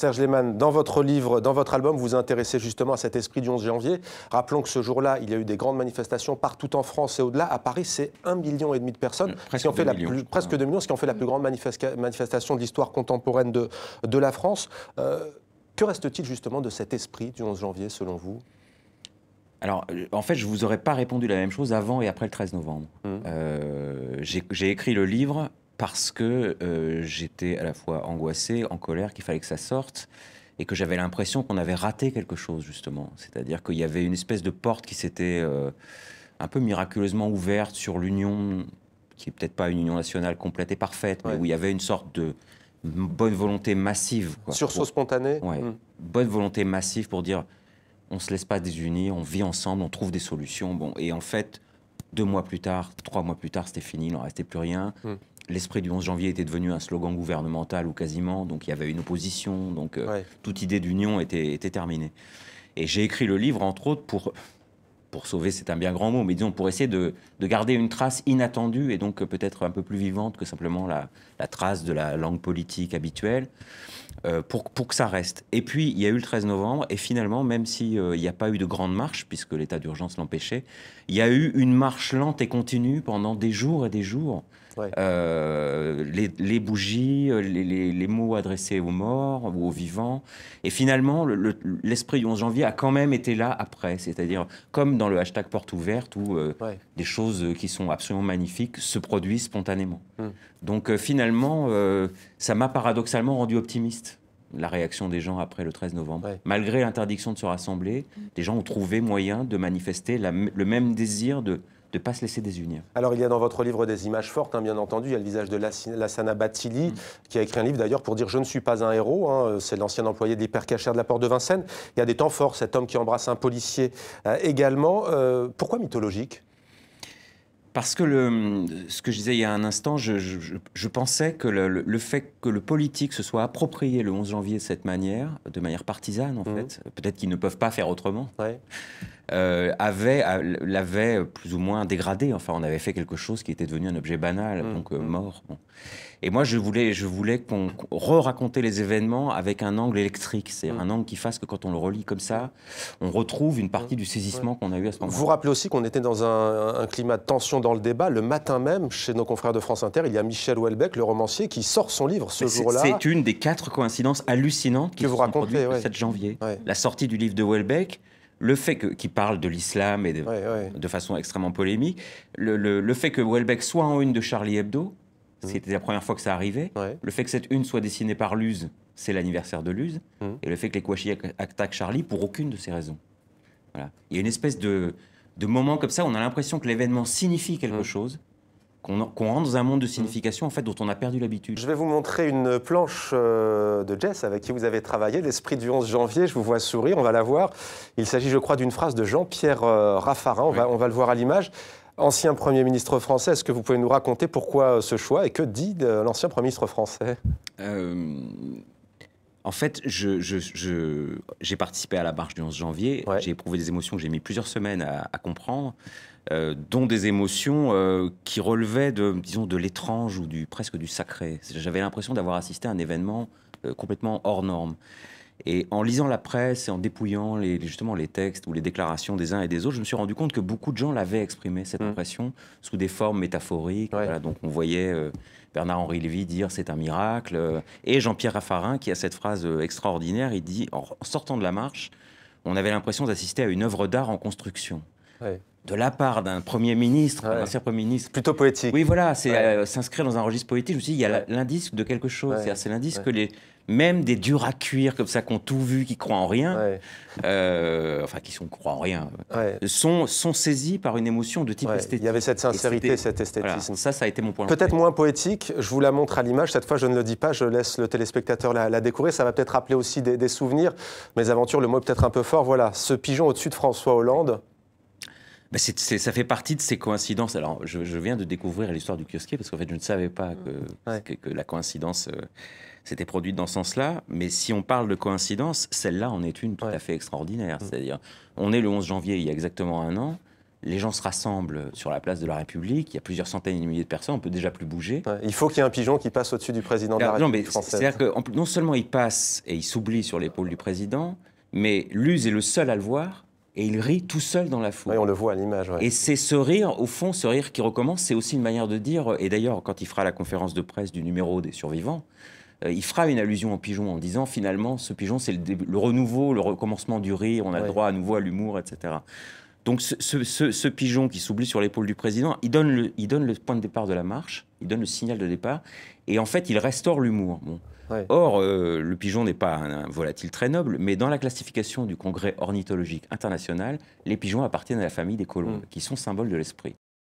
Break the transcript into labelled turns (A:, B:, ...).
A: Serge Lehmann, dans votre livre, dans votre album, vous vous intéressez justement à cet esprit du 11 janvier. Rappelons que ce jour-là, il y a eu des grandes manifestations partout en France et au-delà. À Paris, c'est un million et demi de personnes, mmh, fait la presque 2 millions, ce qui en fait la plus grande manifestation de l'histoire contemporaine de, de, la France. Euh, que reste-t-il justement de cet esprit du 11 janvier, selon vous
B: alors, euh, en fait, je ne vous aurais pas répondu la même chose avant et après le 13 novembre. Mmh. Euh, j'ai écrit le livre parce que euh, j'étais à la fois angoissé, en colère, qu'il fallait que ça sorte, et que j'avais l'impression qu'on avait raté quelque chose, justement. C'est-à-dire qu'il y avait une espèce de porte qui s'était euh, un peu miraculeusement ouverte sur l'union, qui est peut-être pas une union nationale complète et parfaite, mais où il y avait une sorte de bonne volonté massive. Quoi, Sursaut spontané Oui, mmh. Bonne volonté massive pour dire on se laisse pas désunir, on vit ensemble, on trouve des solutions. Bon, et en fait, deux mois plus tard, trois mois plus tard, c'était fini, il n'en restait plus rien. Mmh l'esprit du 11 janvier était devenu un slogan gouvernemental ou quasiment, donc il y avait une opposition, donc euh, toute idée d'union était, était terminée. Et j'ai écrit le livre, entre autres, pour pour sauver, c'est un bien grand mot, mais disons pour essayer de, garder une trace inattendue et donc peut-être un peu plus vivante que simplement la, trace de la langue politique habituelle, euh, pour, que ça reste. Et puis il y a eu le 13 novembre, et finalement, même s'il euh, il n'y a pas eu de grande marche, puisque l'état d'urgence l'empêchait, il y a eu une marche lente et continue pendant des jours et des jours. Euh, les, bougies, les, mots adressés aux morts ou aux vivants. Et finalement, l'esprit du 11 janvier a quand même été là après. C'est-à-dire, comme dans le hashtag porte ouverte où euh, des choses qui sont absolument magnifiques se produisent spontanément. Hmm. Donc euh, finalement, euh, ça m'a paradoxalement rendu optimiste la réaction des gens après le 13 novembre. Malgré l'interdiction de se rassembler, hmm. des gens ont trouvé moyen de manifester le même désir de, de ne pas se laisser désunir.
A: Alors il y a dans votre livre des images fortes, hein, bien entendu. Il y a le visage de Lassana Batili, mm. qui a écrit un livre d'ailleurs pour dire Je ne suis pas un héros. Hein, c'est l'ancien employé pères l'hypercachère de la Porte de Vincennes. Il y a des temps forts, cet homme qui embrasse un policier euh, également. Euh, pourquoi mythologique parce que le, ce que je disais il y a un
B: instant, je, je, je pensais que le, le, fait que le politique se soit approprié le 11 janvier de cette manière, de manière partisane en mhm. fait, peut-être qu'ils ne peuvent pas faire autrement, euh, avait, l'avait plus ou moins dégradé. Enfin, on avait fait quelque chose qui était devenu un objet banal, mhm. donc euh, mhm. mort. Et moi, je voulais, je voulais qu'on re-raconter les événements avec un angle électrique, cest un angle qui fasse que quand on le relit comme ça, on retrouve une partie du saisissement qu'on a eu à ce moment-là. Vous rappelez
A: aussi qu'on était dans un climat de tension dans le débat. Le matin même, chez nos confrères de France Inter, il y a Michel Houellebecq, le romancier, qui sort son livre ce jour-là. C'est une
B: des quatre coïncidences hallucinantes qui se vous produites le 7 janvier. La sortie du livre de Houellebecq, le fait qu'il parle de l'islam et de, façon extrêmement polémique, le, fait que Houellebecq soit en une de Charlie Hebdo, mm. c'était la première fois que ça arrivait, le fait que cette une soit dessinée par Luz, c'est l'anniversaire de Luz, mm. et le fait que les Kouachi attaquent Charlie pour aucune de ces raisons. Voilà. Il y a une espèce de, de moments comme ça, on a l'impression que l'événement signifie quelque mm. chose, qu'on rentre dans un monde de mm. signification en fait dont on a perdu l'habitude. Je
A: vais vous montrer une planche euh, de Jess avec qui vous avez travaillé, l'esprit du 11 janvier, je vous vois sourire, on va la voir. Il s'agit je crois d'une phrase de Jean-Pierre euh, Raffarin, on, va, le voir à l'image. Ancien Premier ministre français, est-ce que vous pouvez nous raconter pourquoi euh, ce choix et que dit l'ancien Premier ministre français
B: en fait, j'ai participé à la marche du 11 janvier. J'ai éprouvé des émotions que j'ai mis plusieurs semaines à, comprendre, euh, dont des émotions euh, qui relevaient de, disons, de l'étrange ou du presque du sacré. J'avais l'impression d'avoir assisté à un événement euh, complètement hors norme. Et en lisant la presse et en dépouillant justement les textes ou les déclarations des uns et des autres, je me suis rendu compte que beaucoup de gens l'avaient exprimé, cette mmh. impression, sous des formes métaphoriques. donc on voyait euh, Bernard-Henri Lévy dire c'est un miracle. Euh, et Jean-Pierre Raffarin qui a cette phrase euh, extraordinaire, il dit, en sortant de la marche, on avait l'impression d'assister à une œuvre d'art en construction de la part d'un Premier ministre, d'un ancien Premier ministre. Plutôt poétique. Oui, voilà, c'est euh, s'inscrire dans un registre poétique. Je me suis il y a l'indice de quelque chose. C'est l'indice que les, même des durs à cuire comme ça, qui ont tout vu, qui croient en rien, euh, enfin qui sont croient en rien, sont, saisis par une émotion de type esthétique. Il y avait cette sincérité, cette esthétisme. Ça, ça a été mon point. Peut-être
A: moins poétique, je vous la montre à l'image, cette fois je ne le dis pas, je laisse le téléspectateur la, découvrir, ça va peut-être rappeler aussi des, des souvenirs, mes aventures, le mot peut-être un peu fort, voilà, ce pigeon au-dessus de François Hollande,
B: bah, ça fait partie de ces coïncidences. Alors, je, viens de découvrir l'histoire du Kiosque parce qu'en fait, je ne savais pas que, la coïncidence euh, s'était produite dans ce sens-là. Mais si on parle de coïncidence, celle-là en est une tout à fait extraordinaire. Mm. C'est-à-dire, on est le 11 janvier, il y a exactement un an. Les gens se rassemblent sur la place de la République. Il y a plusieurs centaines de milliers de personnes. On peut déjà plus
A: bouger. Il faut qu'il y ait un pigeon qui passe au-dessus du président de la République non, C'est-à-dire
B: que non seulement il passe et il s'oublie sur l'épaule du président, mais Luz est le seul à le voir et il rit tout seul dans la foule. Oui, on le voit à l'image. Et c'est ce rire, au fond, ce rire qui recommence, c'est aussi une manière de dire, et d'ailleurs, quand il fera la conférence de presse du numéro des survivants, euh, il fera une allusion au pigeon en disant, finalement, ce pigeon, c'est le, renouveau, le recommencement du rire, on a le droit à nouveau à l'humour, etc. Donc ce, pigeon qui s'oublie sur l'épaule du président, il donne, le, il donne le point de départ de la marche, il donne le signal de départ, et en fait il restaure l'humour. Or, euh, le pigeon n'est pas un, volatile très noble, mais dans la classification du Congrès ornithologique international, les pigeons appartiennent à la famille des colombes, mm. qui sont symboles de l'esprit.